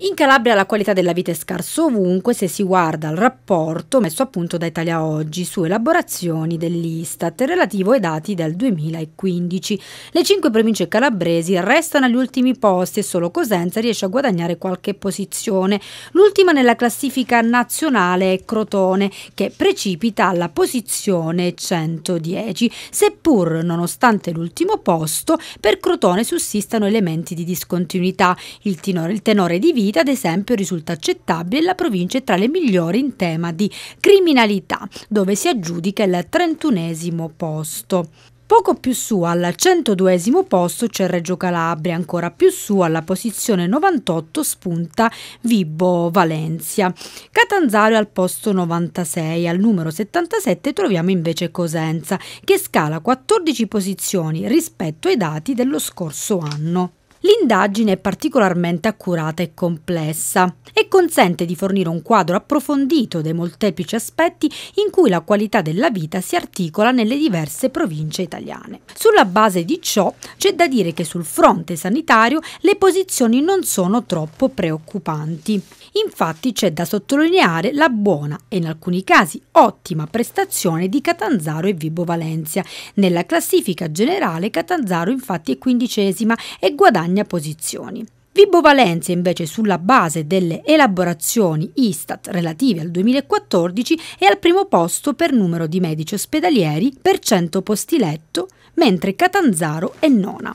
In Calabria la qualità della vita è scarsa ovunque se si guarda al rapporto messo a punto da Italia Oggi su elaborazioni dell'Istat relativo ai dati del 2015. Le cinque province calabresi restano agli ultimi posti e solo Cosenza riesce a guadagnare qualche posizione. L'ultima nella classifica nazionale è Crotone che precipita alla posizione 110, seppur nonostante l'ultimo posto per Crotone sussistano elementi di discontinuità. Il tenore, il tenore di vita Lita, ad esempio, risulta accettabile la provincia è tra le migliori in tema di criminalità, dove si aggiudica il 31 posto. Poco più su al 102 posto c'è Reggio Calabria, ancora più su alla posizione 98 spunta Vibo Valencia. Catanzaro è al posto 96, al numero 77 troviamo invece Cosenza che scala 14 posizioni rispetto ai dati dello scorso anno. L'indagine è particolarmente accurata e complessa e consente di fornire un quadro approfondito dei molteplici aspetti in cui la qualità della vita si articola nelle diverse province italiane. Sulla base di ciò c'è da dire che sul fronte sanitario le posizioni non sono troppo preoccupanti. Infatti c'è da sottolineare la buona e in alcuni casi ottima prestazione di Catanzaro e Vibo Valencia. Nella classifica generale Catanzaro infatti è quindicesima e guadagna guadagna posizioni. Vibo Valencia invece sulla base delle elaborazioni Istat relative al 2014 è al primo posto per numero di medici ospedalieri per 100 posti letto, mentre Catanzaro è nona.